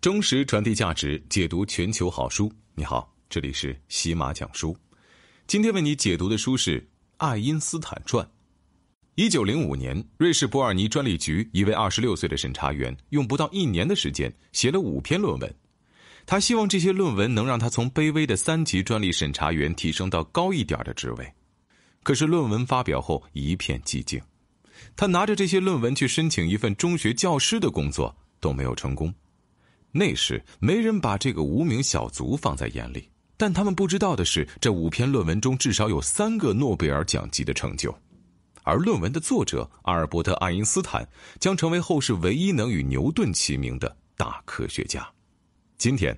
忠实传递价值，解读全球好书。你好，这里是喜马讲书。今天为你解读的书是《爱因斯坦传》。一九零五年，瑞士伯尔尼专利局一位二十六岁的审查员，用不到一年的时间写了五篇论文。他希望这些论文能让他从卑微的三级专利审查员提升到高一点的职位。可是，论文发表后一片寂静。他拿着这些论文去申请一份中学教师的工作，都没有成功。那时没人把这个无名小卒放在眼里，但他们不知道的是，这五篇论文中至少有三个诺贝尔奖级的成就，而论文的作者阿尔伯特·爱因斯坦将成为后世唯一能与牛顿齐名的大科学家。今天，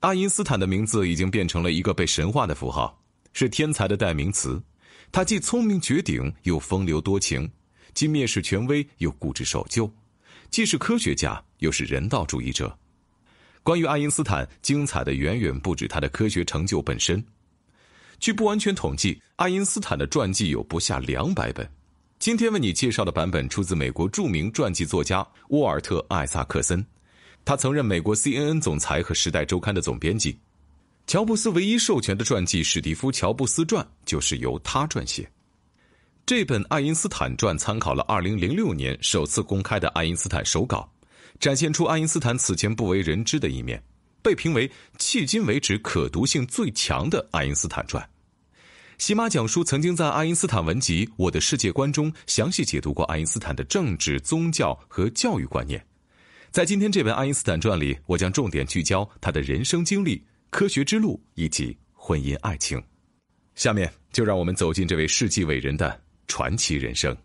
爱因斯坦的名字已经变成了一个被神话的符号，是天才的代名词。他既聪明绝顶又风流多情，既蔑视权威又固执守旧，既是科学家又是人道主义者。关于爱因斯坦，精彩的远远不止他的科学成就本身。据不完全统计，爱因斯坦的传记有不下两百本。今天为你介绍的版本出自美国著名传记作家沃尔特·艾萨克森，他曾任美国 CNN 总裁和《时代周刊》的总编辑。乔布斯唯一授权的传记《史蒂夫·乔布斯传》就是由他撰写。这本爱因斯坦传参考了2006年首次公开的爱因斯坦手稿。展现出爱因斯坦此前不为人知的一面，被评为迄今为止可读性最强的爱因斯坦传。喜马讲书曾经在《爱因斯坦文集：我的世界观》中详细解读过爱因斯坦的政治、宗教和教育观念。在今天这本爱因斯坦传里，我将重点聚焦他的人生经历、科学之路以及婚姻爱情。下面就让我们走进这位世纪伟人的传奇人生。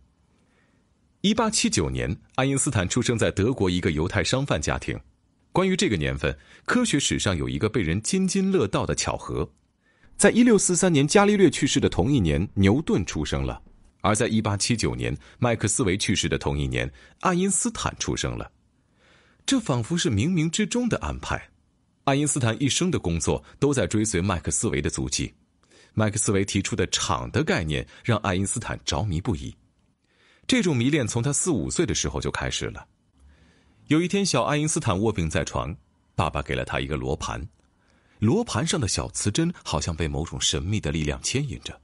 一八七九年，爱因斯坦出生在德国一个犹太商贩家庭。关于这个年份，科学史上有一个被人津津乐道的巧合：在一六四三年，伽利略去世的同一年，牛顿出生了；而在一八七九年，麦克斯韦去世的同一年，爱因斯坦出生了。这仿佛是冥冥之中的安排。爱因斯坦一生的工作都在追随麦克斯韦的足迹。麦克斯韦提出的场的概念让爱因斯坦着迷不已。这种迷恋从他四五岁的时候就开始了。有一天，小爱因斯坦卧病在床，爸爸给了他一个罗盘，罗盘上的小磁针好像被某种神秘的力量牵引着。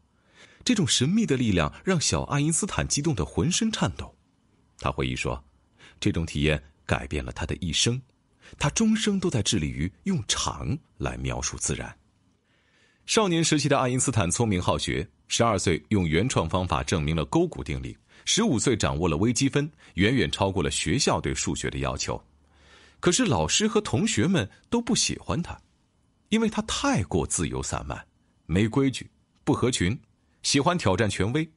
这种神秘的力量让小爱因斯坦激动的浑身颤抖。他回忆说：“这种体验改变了他的一生，他终生都在致力于用场来描述自然。”少年时期的爱因斯坦聪明好学，十二岁用原创方法证明了勾股定理。十五岁掌握了微积分，远远超过了学校对数学的要求。可是老师和同学们都不喜欢他，因为他太过自由散漫，没规矩，不合群，喜欢挑战权威。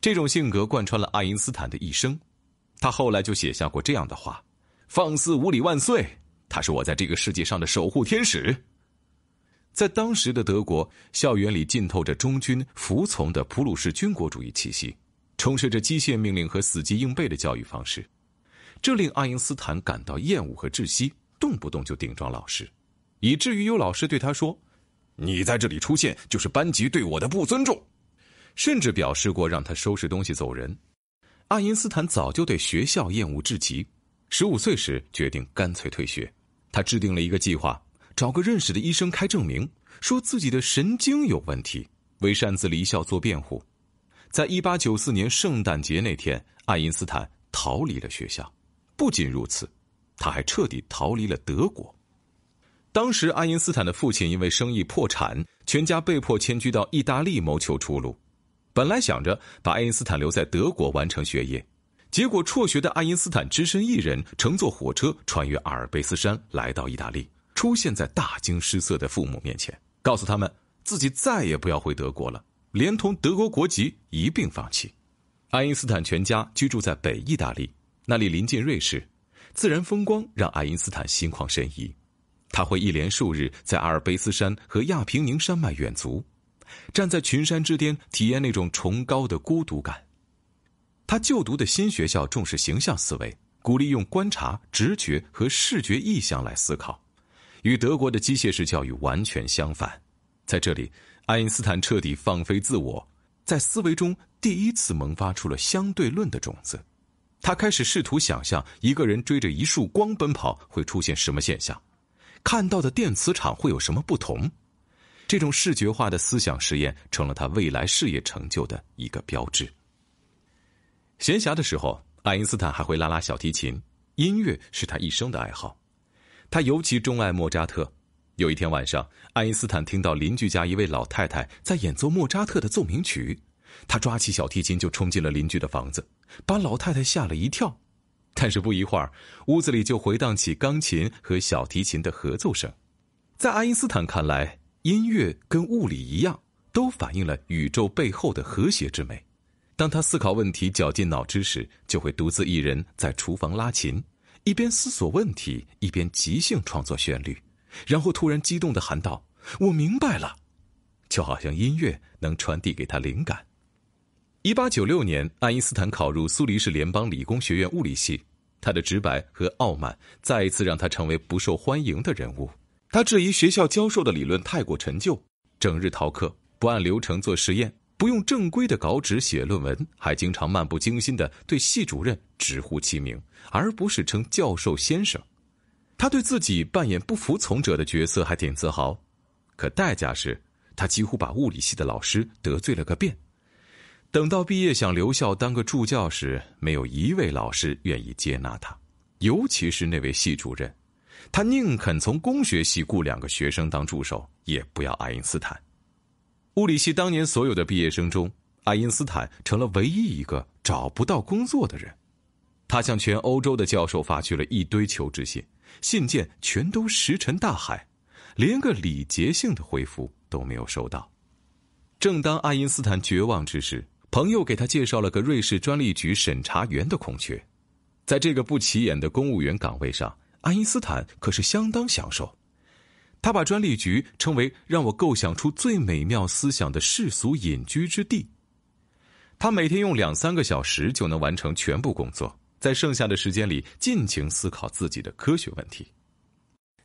这种性格贯穿了爱因斯坦的一生。他后来就写下过这样的话：“放肆无礼万岁！他是我在这个世界上的守护天使。”在当时的德国，校园里浸透着忠君服从的普鲁士军国主义气息。充斥着机械命令和死记硬背的教育方式，这令爱因斯坦感到厌恶和窒息，动不动就顶撞老师，以至于有老师对他说：“你在这里出现就是班级对我的不尊重。”甚至表示过让他收拾东西走人。爱因斯坦早就对学校厌恶至极，十五岁时决定干脆退学。他制定了一个计划，找个认识的医生开证明，说自己的神经有问题，为擅自离校做辩护。在一八九四年圣诞节那天，爱因斯坦逃离了学校。不仅如此，他还彻底逃离了德国。当时，爱因斯坦的父亲因为生意破产，全家被迫迁居到意大利谋求出路。本来想着把爱因斯坦留在德国完成学业，结果辍学的爱因斯坦只身一人乘坐火车穿越阿尔卑斯山来到意大利，出现在大惊失色的父母面前，告诉他们自己再也不要回德国了。连同德国国籍一并放弃。爱因斯坦全家居住在北意大利，那里临近瑞士，自然风光让爱因斯坦心旷神怡。他会一连数日在阿尔卑斯山和亚平宁山脉远足，站在群山之巅体验那种崇高的孤独感。他就读的新学校重视形象思维，鼓励用观察、直觉和视觉意象来思考，与德国的机械式教育完全相反。在这里。爱因斯坦彻底放飞自我，在思维中第一次萌发出了相对论的种子。他开始试图想象一个人追着一束光奔跑会出现什么现象，看到的电磁场会有什么不同。这种视觉化的思想实验成了他未来事业成就的一个标志。闲暇的时候，爱因斯坦还会拉拉小提琴，音乐是他一生的爱好。他尤其钟爱莫扎特。有一天晚上，爱因斯坦听到邻居家一位老太太在演奏莫扎特的奏鸣曲，他抓起小提琴就冲进了邻居的房子，把老太太吓了一跳。但是不一会儿，屋子里就回荡起钢琴和小提琴的合奏声。在爱因斯坦看来，音乐跟物理一样，都反映了宇宙背后的和谐之美。当他思考问题绞尽脑汁时，就会独自一人在厨房拉琴，一边思索问题，一边即兴创作旋律。然后突然激动的喊道：“我明白了！”就好像音乐能传递给他灵感。一八九六年，爱因斯坦考入苏黎世联邦理工学院物理系，他的直白和傲慢再一次让他成为不受欢迎的人物。他质疑学校教授的理论太过陈旧，整日逃课，不按流程做实验，不用正规的稿纸写论文，还经常漫不经心的对系主任直呼其名，而不是称教授先生。他对自己扮演不服从者的角色还挺自豪，可代价是他几乎把物理系的老师得罪了个遍。等到毕业想留校当个助教时，没有一位老师愿意接纳他，尤其是那位系主任，他宁肯从工学系雇两个学生当助手，也不要爱因斯坦。物理系当年所有的毕业生中，爱因斯坦成了唯一一个找不到工作的人。他向全欧洲的教授发去了一堆求职信。信件全都石沉大海，连个礼节性的回复都没有收到。正当爱因斯坦绝望之时，朋友给他介绍了个瑞士专利局审查员的空缺。在这个不起眼的公务员岗位上，爱因斯坦可是相当享受。他把专利局称为“让我构想出最美妙思想的世俗隐居之地”。他每天用两三个小时就能完成全部工作。在剩下的时间里，尽情思考自己的科学问题。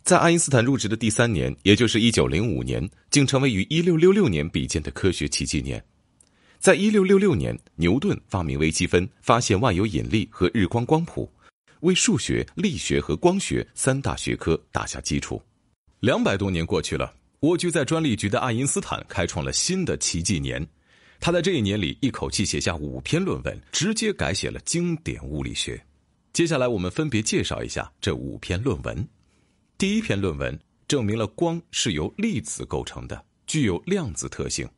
在爱因斯坦入职的第三年，也就是一九零五年，竟成为与一六六六年比肩的科学奇迹年。在一六六六年，牛顿发明微积分，发现万有引力和日光光谱，为数学、力学和光学三大学科打下基础。两百多年过去了，蜗居在专利局的爱因斯坦开创了新的奇迹年。他在这一年里一口气写下五篇论文，直接改写了经典物理学。接下来，我们分别介绍一下这五篇论文。第一篇论文证明了光是由粒子构成的，具有量子特性。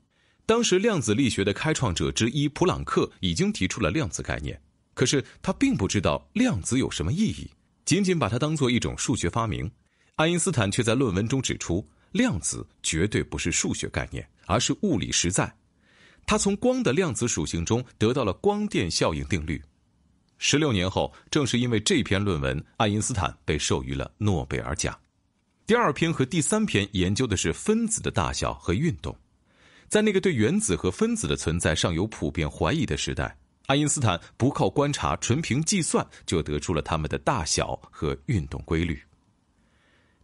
当时，量子力学的开创者之一普朗克已经提出了量子概念，可是他并不知道量子有什么意义，仅仅把它当作一种数学发明。爱因斯坦却在论文中指出，量子绝对不是数学概念，而是物理实在。他从光的量子属性中得到了光电效应定律。十六年后，正是因为这篇论文，爱因斯坦被授予了诺贝尔奖。第二篇和第三篇研究的是分子的大小和运动。在那个对原子和分子的存在尚有普遍怀疑的时代，爱因斯坦不靠观察，纯凭计算就得出了它们的大小和运动规律。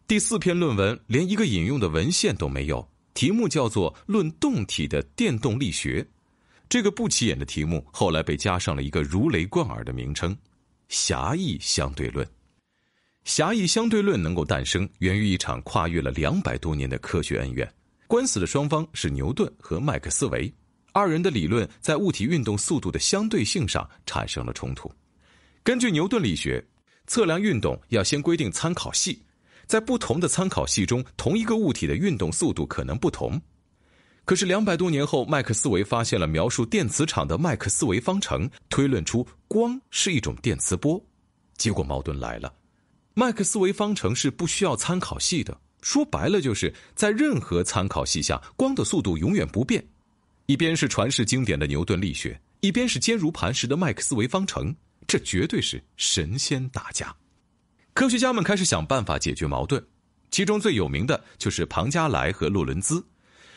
第四篇论文连一个引用的文献都没有。题目叫做《论动体的电动力学》，这个不起眼的题目后来被加上了一个如雷贯耳的名称——狭义相对论。狭义相对论能够诞生，源于一场跨越了两百多年的科学恩怨。官司的双方是牛顿和麦克斯韦，二人的理论在物体运动速度的相对性上产生了冲突。根据牛顿力学，测量运动要先规定参考系。在不同的参考系中，同一个物体的运动速度可能不同。可是两百多年后，麦克斯韦发现了描述电磁场的麦克斯韦方程，推论出光是一种电磁波。结果矛盾来了：麦克斯韦方程是不需要参考系的，说白了就是在任何参考系下，光的速度永远不变。一边是传世经典的牛顿力学，一边是坚如磐石的麦克斯韦方程，这绝对是神仙打架。科学家们开始想办法解决矛盾，其中最有名的就是庞加莱和洛伦兹。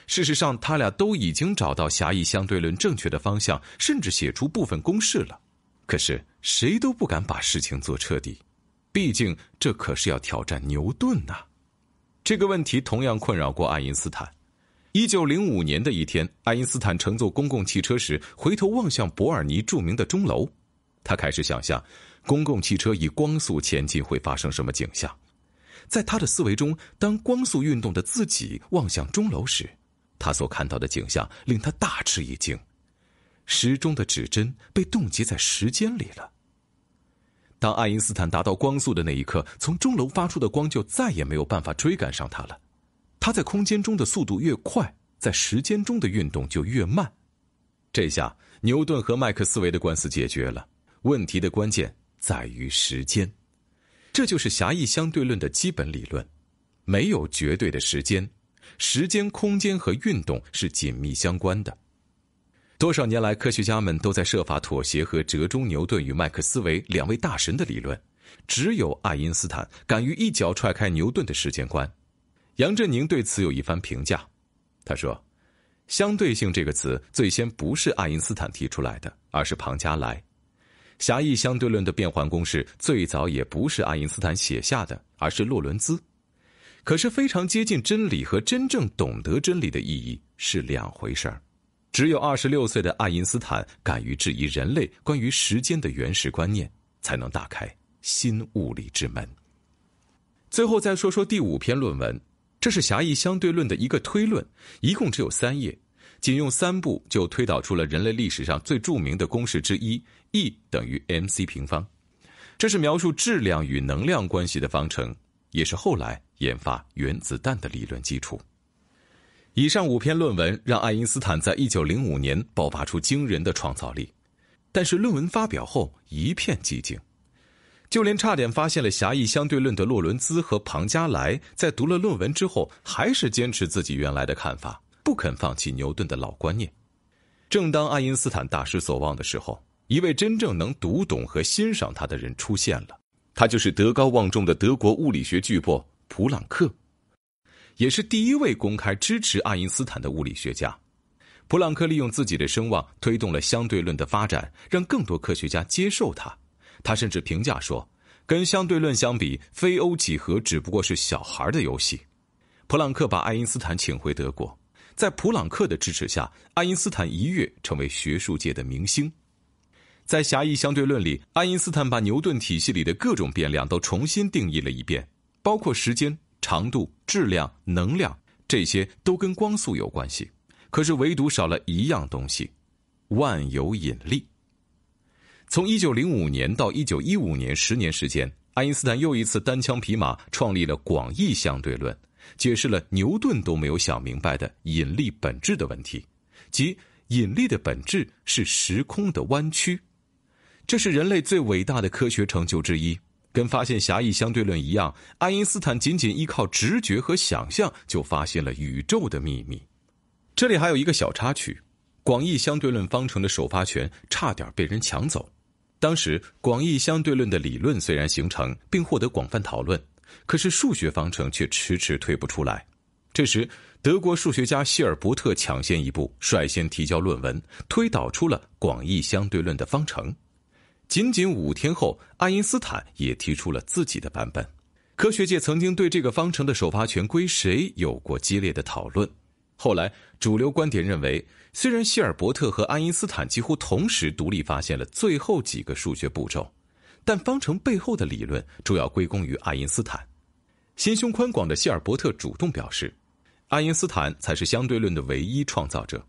事实上，他俩都已经找到狭义相对论正确的方向，甚至写出部分公式了。可是谁都不敢把事情做彻底，毕竟这可是要挑战牛顿呐。这个问题同样困扰过爱因斯坦。一九零五年的一天，爱因斯坦乘坐公共汽车时，回头望向伯尔尼著名的钟楼，他开始想象。公共汽车以光速前进会发生什么景象？在他的思维中，当光速运动的自己望向钟楼时，他所看到的景象令他大吃一惊：时钟的指针被冻结在时间里了。当爱因斯坦达到光速的那一刻，从钟楼发出的光就再也没有办法追赶上他了。他在空间中的速度越快，在时间中的运动就越慢。这下牛顿和麦克斯韦的官司解决了。问题的关键。在于时间，这就是狭义相对论的基本理论。没有绝对的时间，时间、空间和运动是紧密相关的。多少年来，科学家们都在设法妥协和折中牛顿与麦克斯韦两位大神的理论，只有爱因斯坦敢于一脚踹开牛顿的时间观。杨振宁对此有一番评价，他说：“相对性这个词最先不是爱因斯坦提出来的，而是庞加莱。”狭义相对论的变换公式最早也不是爱因斯坦写下的，而是洛伦兹。可是，非常接近真理和真正懂得真理的意义是两回事儿。只有二十六岁的爱因斯坦敢于质疑人类关于时间的原始观念，才能打开新物理之门。最后再说说第五篇论文，这是狭义相对论的一个推论，一共只有三页。仅用三步就推导出了人类历史上最著名的公式之一：E 等于 mc 平方。这是描述质量与能量关系的方程，也是后来研发原子弹的理论基础。以上五篇论文让爱因斯坦在一九零五年爆发出惊人的创造力，但是论文发表后一片寂静，就连差点发现了狭义相对论的洛伦兹和庞加莱，在读了论文之后，还是坚持自己原来的看法。不肯放弃牛顿的老观念。正当爱因斯坦大失所望的时候，一位真正能读懂和欣赏他的人出现了，他就是德高望重的德国物理学巨擘普朗克，也是第一位公开支持爱因斯坦的物理学家。普朗克利用自己的声望推动了相对论的发展，让更多科学家接受他。他甚至评价说：“跟相对论相比，非欧几何只不过是小孩的游戏。”普朗克把爱因斯坦请回德国。在普朗克的支持下，爱因斯坦一跃成为学术界的明星。在狭义相对论里，爱因斯坦把牛顿体系里的各种变量都重新定义了一遍，包括时间、长度、质量、能量，这些都跟光速有关系。可是唯独少了一样东西——万有引力。从1905年到1915年，十年时间，爱因斯坦又一次单枪匹马创立了广义相对论。解释了牛顿都没有想明白的引力本质的问题，即引力的本质是时空的弯曲。这是人类最伟大的科学成就之一，跟发现狭义相对论一样，爱因斯坦仅仅依靠直觉和想象就发现了宇宙的秘密。这里还有一个小插曲，广义相对论方程的首发权差点被人抢走。当时，广义相对论的理论虽然形成并获得广泛讨论。可是数学方程却迟迟推不出来。这时，德国数学家希尔伯特抢先一步，率先提交论文，推导出了广义相对论的方程。仅仅五天后，爱因斯坦也提出了自己的版本。科学界曾经对这个方程的首发权归谁有过激烈的讨论。后来，主流观点认为，虽然希尔伯特和爱因斯坦几乎同时独立发现了最后几个数学步骤。但方程背后的理论主要归功于爱因斯坦。心胸宽广的希尔伯特主动表示，爱因斯坦才是相对论的唯一创造者。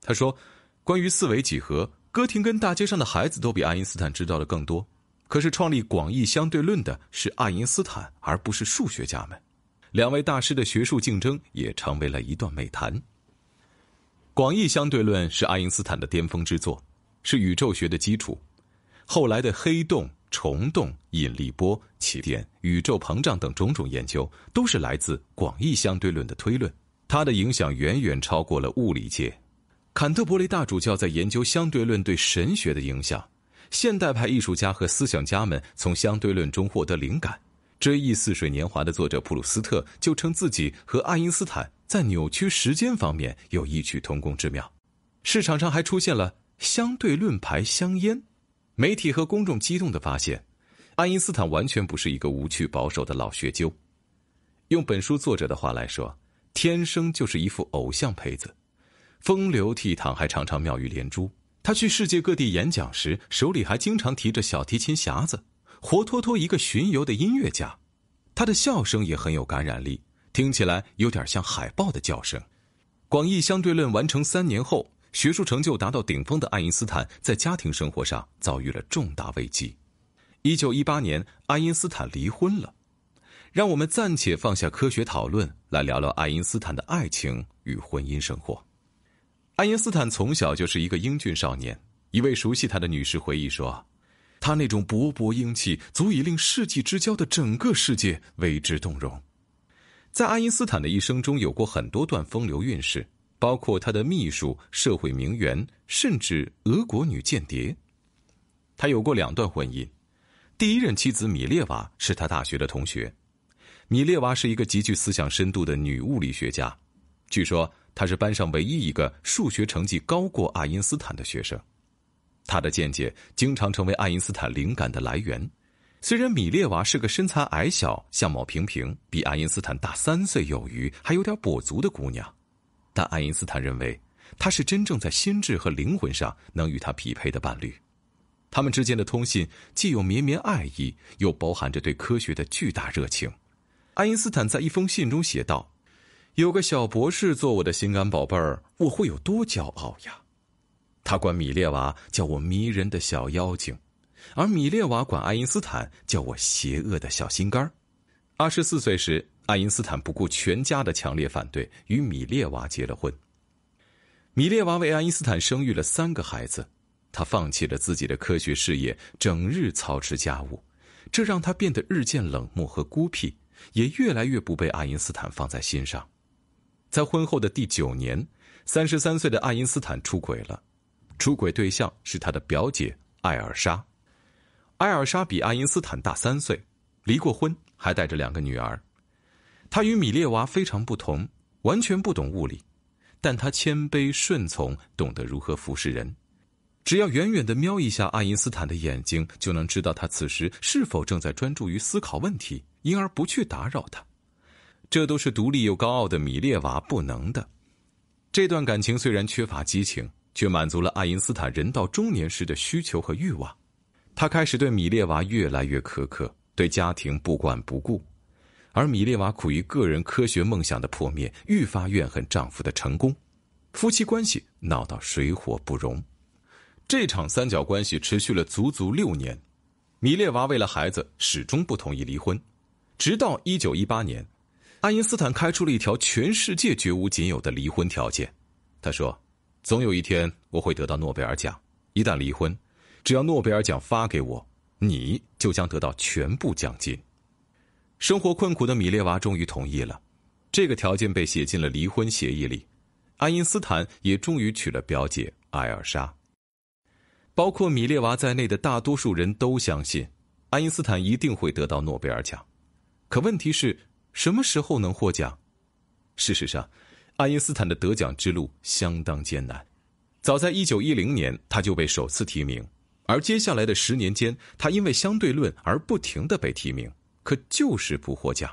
他说：“关于四维几何，哥廷根大街上的孩子都比爱因斯坦知道的更多。可是创立广义相对论的是爱因斯坦，而不是数学家们。”两位大师的学术竞争也成为了一段美谈。广义相对论是爱因斯坦的巅峰之作，是宇宙学的基础。后来的黑洞。虫洞、引力波、起点、宇宙膨胀等种种研究，都是来自广义相对论的推论。它的影响远远超过了物理界。坎特伯雷大主教在研究相对论对神学的影响。现代派艺术家和思想家们从相对论中获得灵感。追忆似水年华的作者普鲁斯特就称自己和爱因斯坦在扭曲时间方面有异曲同工之妙。市场上还出现了相对论牌香烟。媒体和公众激动的发现，爱因斯坦完全不是一个无趣保守的老学究，用本书作者的话来说，天生就是一副偶像胚子，风流倜傥，还常常妙语连珠。他去世界各地演讲时，手里还经常提着小提琴匣子，活脱脱一个巡游的音乐家。他的笑声也很有感染力，听起来有点像海豹的叫声。广义相对论完成三年后。学术成就达到顶峰的爱因斯坦，在家庭生活上遭遇了重大危机。一九一八年，爱因斯坦离婚了。让我们暂且放下科学讨论，来聊聊爱因斯坦的爱情与婚姻生活。爱因斯坦从小就是一个英俊少年。一位熟悉他的女士回忆说：“他那种勃勃英气，足以令世纪之交的整个世界为之动容。”在爱因斯坦的一生中，有过很多段风流韵事。包括他的秘书、社会名媛，甚至俄国女间谍。他有过两段婚姻。第一任妻子米列娃是他大学的同学。米列娃是一个极具思想深度的女物理学家，据说她是班上唯一一个数学成绩高过爱因斯坦的学生。他的见解经常成为爱因斯坦灵感的来源。虽然米列娃是个身材矮小、相貌平平、比爱因斯坦大三岁有余、还有点跛足的姑娘。但爱因斯坦认为，他是真正在心智和灵魂上能与他匹配的伴侣。他们之间的通信既有绵绵爱意，又包含着对科学的巨大热情。爱因斯坦在一封信中写道：“有个小博士做我的心肝宝贝儿，我会有多骄傲呀！”他管米列娃叫我迷人的小妖精，而米列娃管爱因斯坦叫我邪恶的小心肝儿。二十四岁时。爱因斯坦不顾全家的强烈反对，与米列娃结了婚。米列娃为爱因斯坦生育了三个孩子，她放弃了自己的科学事业，整日操持家务，这让她变得日渐冷漠和孤僻，也越来越不被爱因斯坦放在心上。在婚后的第九年，三十三岁的爱因斯坦出轨了，出轨对象是他的表姐艾尔莎。艾尔莎比爱因斯坦大三岁，离过婚，还带着两个女儿。他与米列娃非常不同，完全不懂物理，但他谦卑顺从，懂得如何服侍人。只要远远地瞄一下爱因斯坦的眼睛，就能知道他此时是否正在专注于思考问题，因而不去打扰他。这都是独立又高傲的米列娃不能的。这段感情虽然缺乏激情，却满足了爱因斯坦人到中年时的需求和欲望。他开始对米列娃越来越苛刻，对家庭不管不顾。而米列娃苦于个人科学梦想的破灭，愈发怨恨丈夫的成功，夫妻关系闹到水火不容。这场三角关系持续了足足六年，米列娃为了孩子始终不同意离婚，直到一九一八年，爱因斯坦开出了一条全世界绝无仅有的离婚条件。他说：“总有一天我会得到诺贝尔奖，一旦离婚，只要诺贝尔奖发给我，你就将得到全部奖金。”生活困苦的米列娃终于同意了，这个条件被写进了离婚协议里。爱因斯坦也终于娶了表姐艾尔莎。包括米列娃在内的大多数人都相信，爱因斯坦一定会得到诺贝尔奖。可问题是，什么时候能获奖？事实上，爱因斯坦的得奖之路相当艰难。早在一九一零年，他就被首次提名，而接下来的十年间，他因为相对论而不停的被提名。可就是不获奖，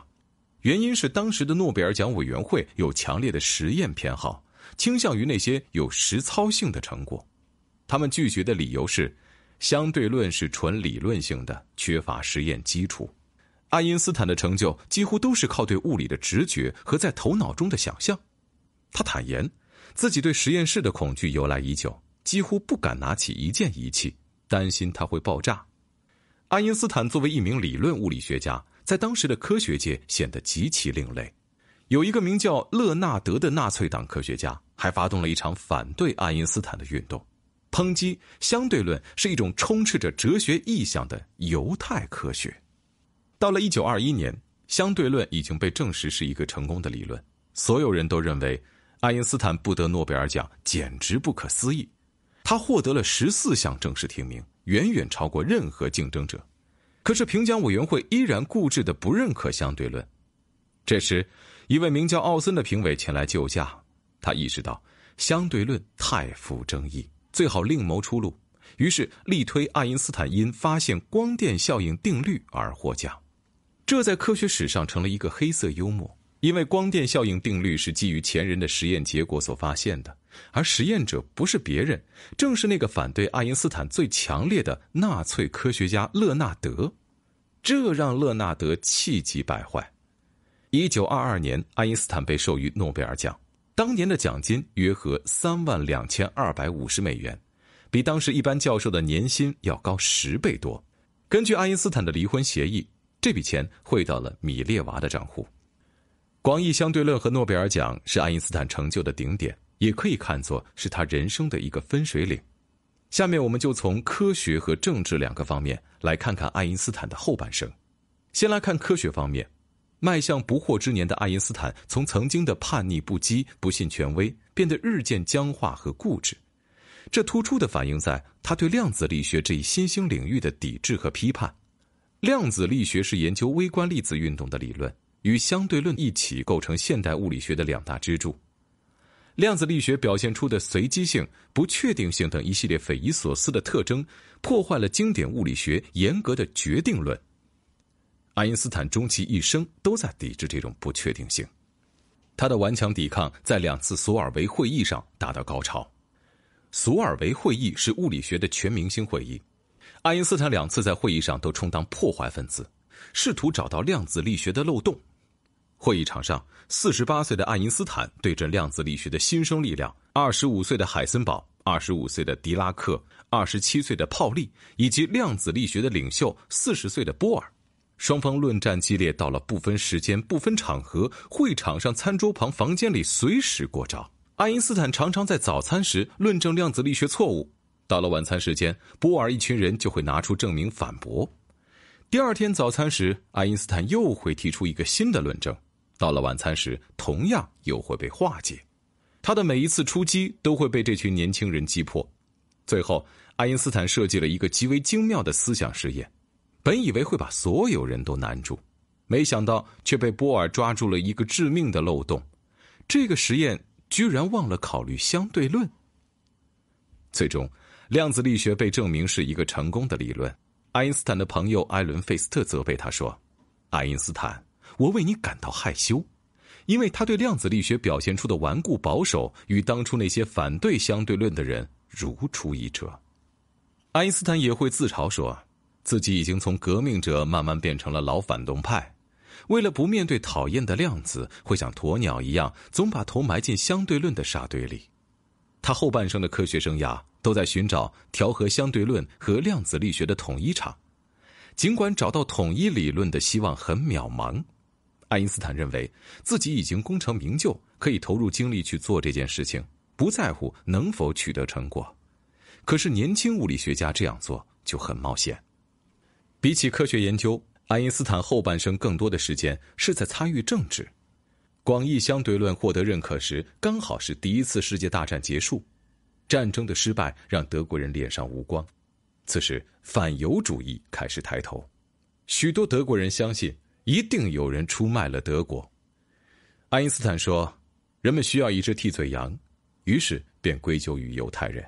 原因是当时的诺贝尔奖委员会有强烈的实验偏好，倾向于那些有实操性的成果。他们拒绝的理由是，相对论是纯理论性的，缺乏实验基础。爱因斯坦的成就几乎都是靠对物理的直觉和在头脑中的想象。他坦言，自己对实验室的恐惧由来已久，几乎不敢拿起一件仪器，担心它会爆炸。爱因斯坦作为一名理论物理学家，在当时的科学界显得极其另类。有一个名叫勒纳德的纳粹党科学家，还发动了一场反对爱因斯坦的运动，抨击相对论是一种充斥着哲学意象的犹太科学。到了一九二一年，相对论已经被证实是一个成功的理论，所有人都认为爱因斯坦不得诺贝尔奖简直不可思议。他获得了十四项正式提名。远远超过任何竞争者，可是评奖委员会依然固执的不认可相对论。这时，一位名叫奥森的评委前来救驾，他意识到相对论太富争议，最好另谋出路。于是力推爱因斯坦因发现光电效应定律而获奖，这在科学史上成了一个黑色幽默。因为光电效应定律是基于前人的实验结果所发现的，而实验者不是别人，正是那个反对爱因斯坦最强烈的纳粹科学家勒纳德，这让勒纳德气急败坏。一九二二年，爱因斯坦被授予诺贝尔奖，当年的奖金约合三万两千二百五十美元，比当时一般教授的年薪要高十倍多。根据爱因斯坦的离婚协议，这笔钱汇到了米列娃的账户。广义相对论和诺贝尔奖是爱因斯坦成就的顶点，也可以看作是他人生的一个分水岭。下面，我们就从科学和政治两个方面来看看爱因斯坦的后半生。先来看科学方面，迈向不惑之年的爱因斯坦，从曾经的叛逆不羁、不信权威，变得日渐僵化和固执。这突出的反映在他对量子力学这一新兴领域的抵制和批判。量子力学是研究微观粒子运动的理论。与相对论一起构成现代物理学的两大支柱，量子力学表现出的随机性、不确定性等一系列匪夷所思的特征，破坏了经典物理学严格的决定论。爱因斯坦终其一生都在抵制这种不确定性，他的顽强抵抗在两次索尔维会议上达到高潮。索尔维会议是物理学的全明星会议，爱因斯坦两次在会议上都充当破坏分子，试图找到量子力学的漏洞。会议场上，四十八岁的爱因斯坦对阵量子力学的新生力量；二十五岁的海森堡，二十五岁的狄拉克，二十七岁的泡利，以及量子力学的领袖四十岁的波尔，双方论战激烈到了不分时间、不分场合。会场上、餐桌旁、房间里随时过招。爱因斯坦常常在早餐时论证量子力学错误，到了晚餐时间，波尔一群人就会拿出证明反驳。第二天早餐时，爱因斯坦又会提出一个新的论证。到了晚餐时，同样又会被化解。他的每一次出击都会被这群年轻人击破。最后，爱因斯坦设计了一个极为精妙的思想实验，本以为会把所有人都难住，没想到却被波尔抓住了一个致命的漏洞。这个实验居然忘了考虑相对论。最终，量子力学被证明是一个成功的理论。爱因斯坦的朋友艾伦费斯特责备他说：“爱因斯坦。”我为你感到害羞，因为他对量子力学表现出的顽固保守，与当初那些反对相对论的人如出一辙。爱因斯坦也会自嘲说，自己已经从革命者慢慢变成了老反动派。为了不面对讨厌的量子，会像鸵鸟一样，总把头埋进相对论的沙堆里。他后半生的科学生涯都在寻找调和相对论和量子力学的统一场，尽管找到统一理论的希望很渺茫。爱因斯坦认为自己已经功成名就，可以投入精力去做这件事情，不在乎能否取得成果。可是年轻物理学家这样做就很冒险。比起科学研究，爱因斯坦后半生更多的时间是在参与政治。广义相对论获得认可时，刚好是第一次世界大战结束，战争的失败让德国人脸上无光，此时反犹主义开始抬头，许多德国人相信。一定有人出卖了德国，爱因斯坦说：“人们需要一只替罪羊，于是便归咎于犹太人。”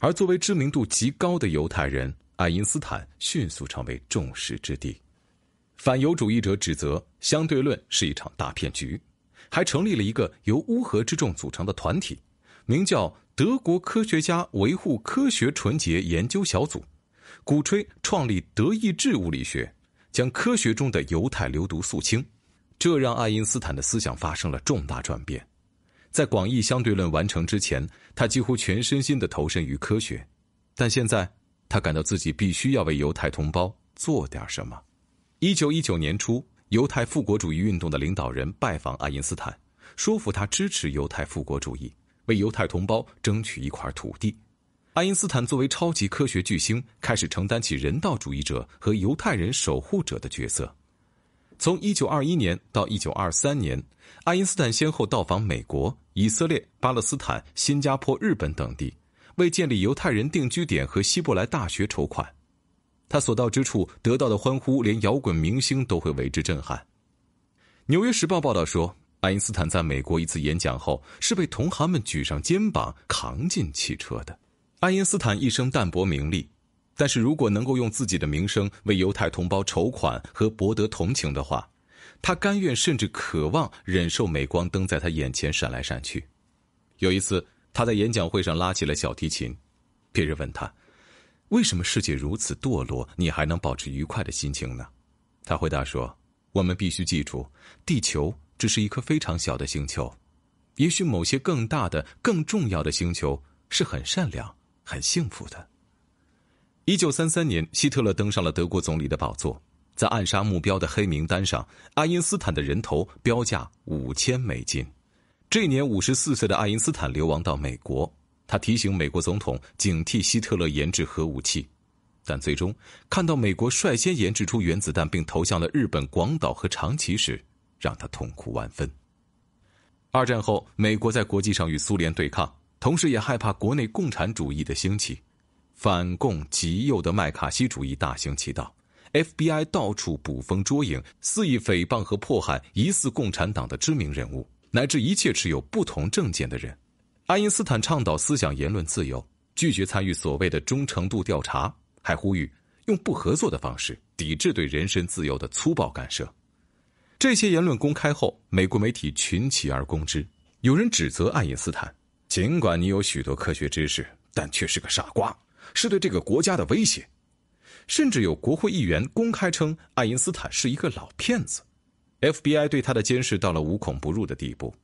而作为知名度极高的犹太人，爱因斯坦迅速成为众矢之的。反犹主义者指责相对论是一场大骗局，还成立了一个由乌合之众组成的团体，名叫“德国科学家维护科学纯洁研究小组”，鼓吹创立德意志物理学。将科学中的犹太流毒肃清，这让爱因斯坦的思想发生了重大转变。在广义相对论完成之前，他几乎全身心的投身于科学，但现在他感到自己必须要为犹太同胞做点什么。一九一九年初，犹太复国主义运动的领导人拜访爱因斯坦，说服他支持犹太复国主义，为犹太同胞争取一块土地。爱因斯坦作为超级科学巨星，开始承担起人道主义者和犹太人守护者的角色。从一九二一年到一九二三年，爱因斯坦先后到访美国、以色列、巴勒斯坦、新加坡、日本等地，为建立犹太人定居点和希伯来大学筹款。他所到之处得到的欢呼，连摇滚明星都会为之震撼。《纽约时报》报道说，爱因斯坦在美国一次演讲后，是被同行们举上肩膀扛进汽车的。爱因斯坦一生淡泊名利，但是如果能够用自己的名声为犹太同胞筹款和博得同情的话，他甘愿甚至渴望忍受镁光灯在他眼前闪来闪去。有一次，他在演讲会上拉起了小提琴，别人问他：“为什么世界如此堕落，你还能保持愉快的心情呢？”他回答说：“我们必须记住，地球只是一颗非常小的星球，也许某些更大的、更重要的星球是很善良。”很幸福的。一九三三年，希特勒登上了德国总理的宝座，在暗杀目标的黑名单上，爱因斯坦的人头标价五千美金。这年五十四岁的爱因斯坦流亡到美国，他提醒美国总统警惕希特勒研制核武器，但最终看到美国率先研制出原子弹并投向了日本广岛和长崎时，让他痛苦万分。二战后，美国在国际上与苏联对抗。同时也害怕国内共产主义的兴起，反共极右的麦卡锡主义大行其道，FBI 到处捕风捉影，肆意诽谤和迫害疑似共产党的知名人物，乃至一切持有不同政见的人。爱因斯坦倡导思想言论自由，拒绝参与所谓的忠诚度调查，还呼吁用不合作的方式抵制对人身自由的粗暴干涉。这些言论公开后，美国媒体群起而攻之，有人指责爱因斯坦。尽管你有许多科学知识，但却是个傻瓜，是对这个国家的威胁。甚至有国会议员公开称爱因斯坦是一个老骗子。FBI 对他的监视到了无孔不入的地步。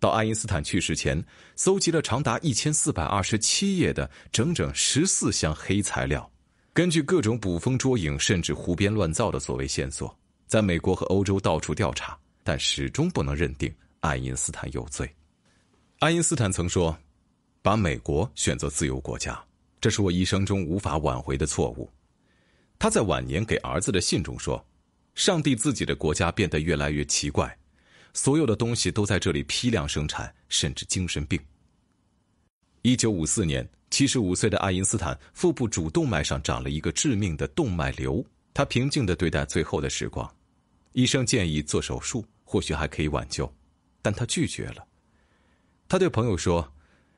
到爱因斯坦去世前，搜集了长达一千四百二十七页的整整十四箱黑材料。根据各种捕风捉影、甚至胡编乱造的所谓线索，在美国和欧洲到处调查，但始终不能认定爱因斯坦有罪。爱因斯坦曾说：“把美国选择自由国家，这是我一生中无法挽回的错误。”他在晚年给儿子的信中说：“上帝自己的国家变得越来越奇怪，所有的东西都在这里批量生产，甚至精神病。”一九五四年，七十五岁的爱因斯坦腹部主动脉上长了一个致命的动脉瘤，他平静的对待最后的时光。医生建议做手术，或许还可以挽救，但他拒绝了。他对朋友说：“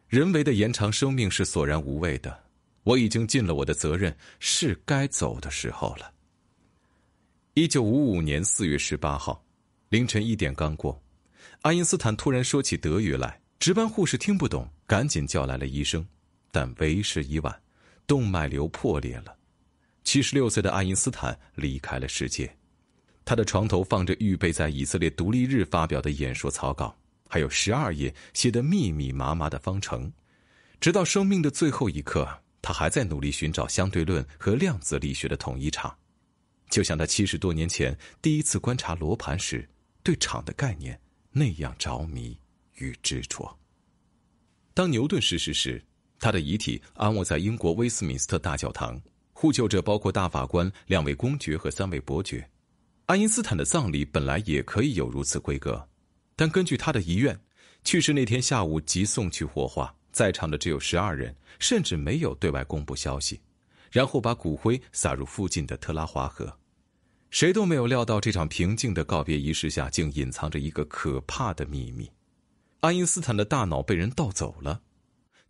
人为的延长生命是索然无味的。我已经尽了我的责任，是该走的时候了。”一九五五年四月十八号凌晨一点刚过，爱因斯坦突然说起德语来。值班护士听不懂，赶紧叫来了医生，但为时已晚，动脉瘤破裂了。七十六岁的爱因斯坦离开了世界。他的床头放着预备在以色列独立日发表的演说草稿。还有十二页写的密密麻麻的方程，直到生命的最后一刻，他还在努力寻找相对论和量子力学的统一场，就像他七十多年前第一次观察罗盘时对场的概念那样着迷与执着。当牛顿逝世时，他的遗体安卧在英国威斯敏斯特大教堂，护救者包括大法官、两位公爵和三位伯爵。爱因斯坦的葬礼本来也可以有如此规格。但根据他的遗愿，去世那天下午即送去火化，在场的只有十二人，甚至没有对外公布消息，然后把骨灰撒入附近的特拉华河。谁都没有料到，这场平静的告别仪式下，竟隐藏着一个可怕的秘密：爱因斯坦的大脑被人盗走了。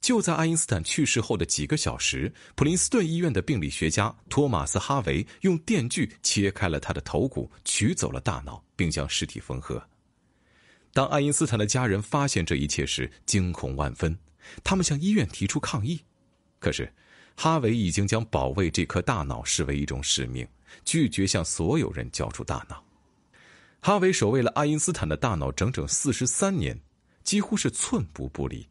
就在爱因斯坦去世后的几个小时，普林斯顿医院的病理学家托马斯·哈维用电锯切开了他的头骨，取走了大脑，并将尸体缝合。当爱因斯坦的家人发现这一切时，惊恐万分。他们向医院提出抗议，可是哈维已经将保卫这颗大脑视为一种使命，拒绝向所有人交出大脑。哈维守卫了爱因斯坦的大脑整整四十三年，几乎是寸步不离。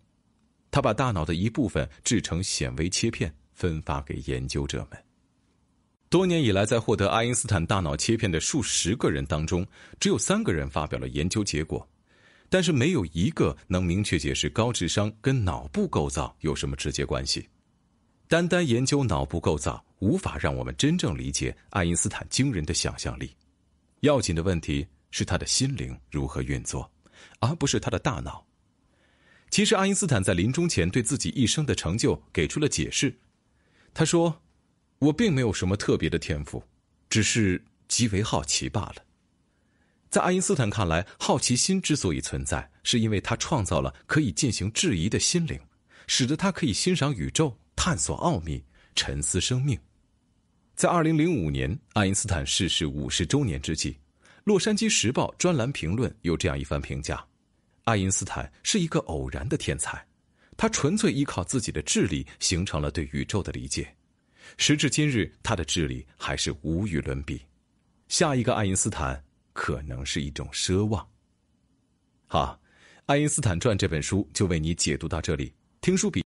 他把大脑的一部分制成显微切片，分发给研究者们。多年以来，在获得爱因斯坦大脑切片的数十个人当中，只有三个人发表了研究结果。但是没有一个能明确解释高智商跟脑部构造有什么直接关系。单单研究脑部构造，无法让我们真正理解爱因斯坦惊人的想象力。要紧的问题是他的心灵如何运作，而不是他的大脑。其实，爱因斯坦在临终前对自己一生的成就给出了解释。他说：“我并没有什么特别的天赋，只是极为好奇罢了。”在爱因斯坦看来，好奇心之所以存在，是因为他创造了可以进行质疑的心灵，使得他可以欣赏宇宙、探索奥秘、沉思生命。在二零零五年，爱因斯坦逝世五十周年之际，《洛杉矶时报》专栏评论有这样一番评价：爱因斯坦是一个偶然的天才，他纯粹依靠自己的智力形成了对宇宙的理解。时至今日，他的智力还是无与伦比。下一个爱因斯坦。可能是一种奢望。好，《爱因斯坦传》这本书就为你解读到这里。听书笔。